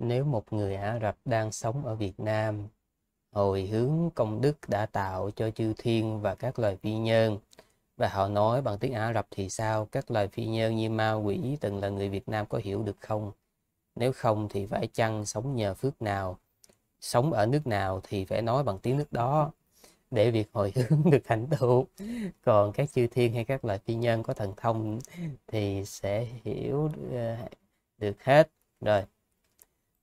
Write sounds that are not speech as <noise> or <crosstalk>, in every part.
nếu một người Ả Rập đang sống ở Việt Nam, hồi hướng công đức đã tạo cho chư thiên và các loài phi nhân, và họ nói bằng tiếng Ả Rập thì sao các loài phi nhân như ma quỷ từng là người Việt Nam có hiểu được không? Nếu không thì phải chăng sống nhờ phước nào? Sống ở nước nào thì phải nói bằng tiếng nước đó để việc hồi <laughs> hướng được thành tựu. Còn các chư thiên hay các loài phi nhân có thần thông thì sẽ hiểu ờ, được hết. Rồi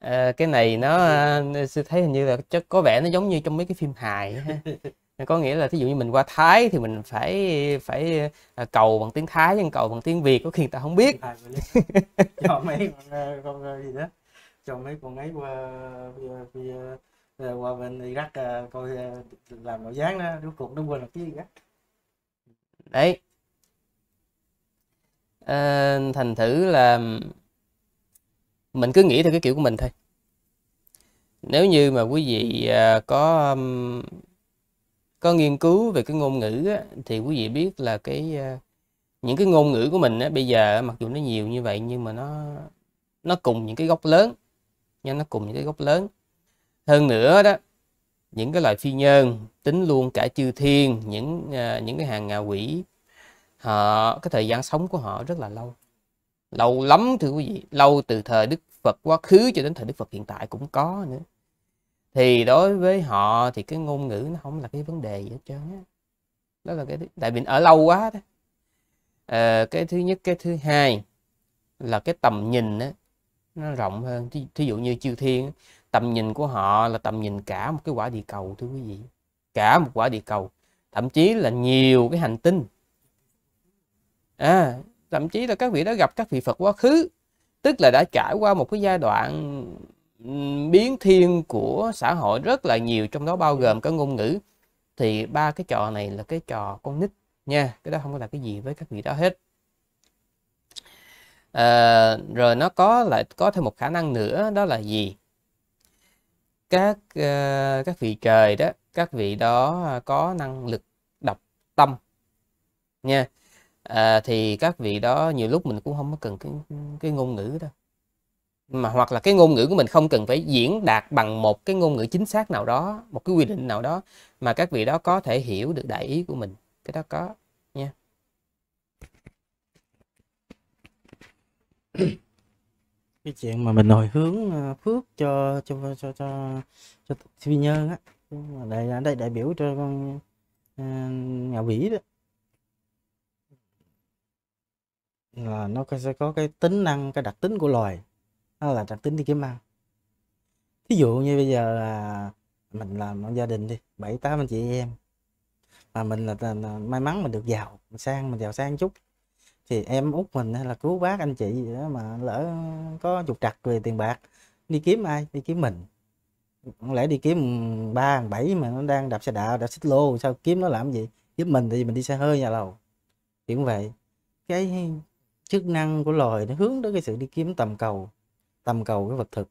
à, cái này nó ừ. ờ, sư thấy hình như là chắc có vẻ nó giống như trong mấy cái phim hài ờ, có nghĩa là thí dụ như mình qua Thái thì mình phải phải cầu bằng tiếng Thái nhưng cầu bằng tiếng Việt có khi người ta không biết cho mấy con, con gì đó cho mấy con ấy qua qua, qua bên Iraq coi làm nội gián đó rốt cuộc nó quên là cái gì đó đấy à, thành thử là mình cứ nghĩ theo cái kiểu của mình thôi nếu như mà quý vị à, có có nghiên cứu về cái ngôn ngữ á, thì quý vị biết là cái à, những cái ngôn ngữ của mình á, bây giờ mặc dù nó nhiều như vậy nhưng mà nó nó cùng những cái gốc lớn nha nó cùng những cái gốc lớn hơn nữa đó những cái loại phi nhân tính luôn cả chư thiên những à, những cái hàng ngạ quỷ họ cái thời gian sống của họ rất là lâu lâu lắm thưa quý vị lâu từ thời đức phật quá khứ cho đến thời đức phật hiện tại cũng có nữa thì đối với họ thì cái ngôn ngữ nó không là cái vấn đề gì hết trơn á đó là cái tại vì ở lâu quá đó à, cái thứ nhất cái thứ hai là cái tầm nhìn á, nó rộng hơn thí, thí dụ như chư thiên tầm nhìn của họ là tầm nhìn cả một cái quả địa cầu thưa quý vị cả một quả địa cầu thậm chí là nhiều cái hành tinh à, thậm chí là các vị đã gặp các vị Phật quá khứ tức là đã trải qua một cái giai đoạn biến thiên của xã hội rất là nhiều trong đó bao gồm cả ngôn ngữ thì ba cái trò này là cái trò con nít nha cái đó không có là cái gì với các vị đó hết à, rồi nó có lại có thêm một khả năng nữa đó là gì các uh, các vị trời đó các vị đó ờ, có năng lực đọc tâm nha à, thì các vị đó nhiều lúc mình cũng không có cần cái cái ngôn ngữ đâu mà hoặc là cái ngôn ngữ của mình không cần phải diễn đạt bằng một cái ngôn ngữ chính xác nào đó một cái quy định nào đó mà các vị đó có thể hiểu được đại ý của mình cái đó có nha <coughs> cái chuyện mà mình hồi hướng ờ, phước cho cho cho cho cho, cho Nhân á đây đây đại biểu cho con ờ, nhà Vĩ đó là ờ, nó sẽ có cái tính năng cái đặc tính của loài nó là đặc tính đi kiếm ăn ví dụ như bây giờ là mình làm một gia đình đi bảy tám anh chị em mà mình là, là, là may mắn mình được giàu mình sang mình giàu sang chút thì em út mình là cứu bác anh chị gì đó mà lỡ có trục trặc về tiền bạc đi kiếm ai đi kiếm mình không lẽ đi kiếm ba bảy mà nó đang đạp xe đạp đạp xích lô sao kiếm nó làm gì giúp mình thì mình đi xe hơi nhà lầu kiểu vậy cái chức năng của loài nó hướng tới cái sự đi kiếm tầm cầu tầm cầu cái vật thực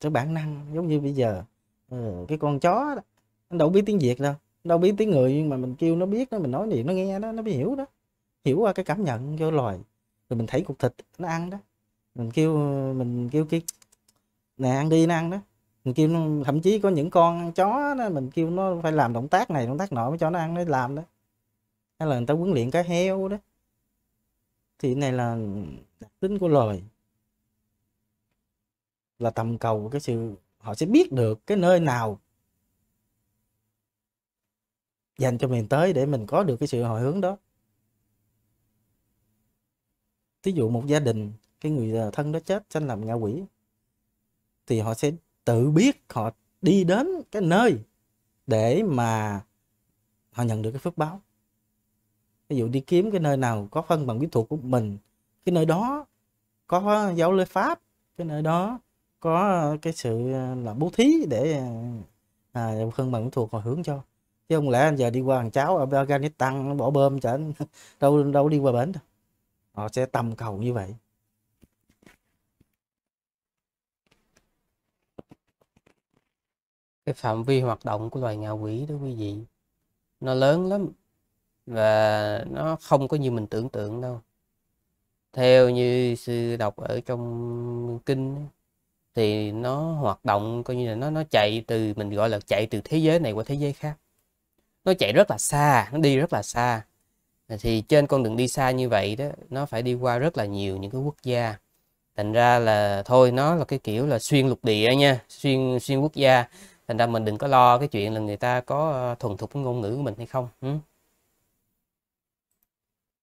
cái bản năng giống như bây giờ ừ, cái con chó đó, nó đâu biết tiếng việt đâu đâu biết tiếng người nhưng mà mình kêu nó biết nó mình nói gì nó nghe đó nó mới hiểu đó hiểu qua cái cảm nhận cho loài rồi mình thấy cục thịt nó ăn đó mình kêu mình kêu cái này ăn đi nó ăn đó mình kêu nó, thậm chí có những con chó đó, mình kêu nó phải làm động tác này động tác nọ mới cho nó ăn nó làm đó hay là người ta huấn luyện cá heo đó thì này là đặc tính của loài là tầm cầu cái sự họ sẽ biết được cái nơi nào dành cho mình tới để mình có được cái sự hồi hướng đó ví dụ một gia đình cái người à, thân đó chết sanh làm ngạ quỷ thì họ sẽ tự biết họ đi đến cái nơi để mà họ nhận được cái phước báo ví dụ đi kiếm cái nơi nào có phân bằng bí thuật của mình cái nơi đó có giáo lê pháp cái nơi đó có ờ, cái sự ờ, là bố thí để ờ, à, phân bằng bí thuật hồi hướng cho chứ không lẽ anh giờ đi qua thằng cháu ở Afghanistan bỏ bơm chả <laughs> đâu đâu đi qua bến đâu họ sẽ tầm cầu như vậy cái phạm vi hoạt động của loài ngạ quỷ đó quý vị nó lớn lắm và nó không có như mình tưởng tượng đâu theo như sư đọc ở trong kinh thì nó hoạt động coi như là nó nó chạy từ mình gọi là chạy từ thế giới này qua thế giới khác nó chạy rất là xa nó đi rất là xa thì trên con đường đi xa như vậy đó nó phải đi qua rất là nhiều những cái quốc gia thành ra là thôi nó là cái kiểu là xuyên lục địa nha xuyên xuyên quốc gia thành ra mình đừng có lo cái chuyện là người ta có ờ, thuần thục cái ngôn ngữ của mình hay không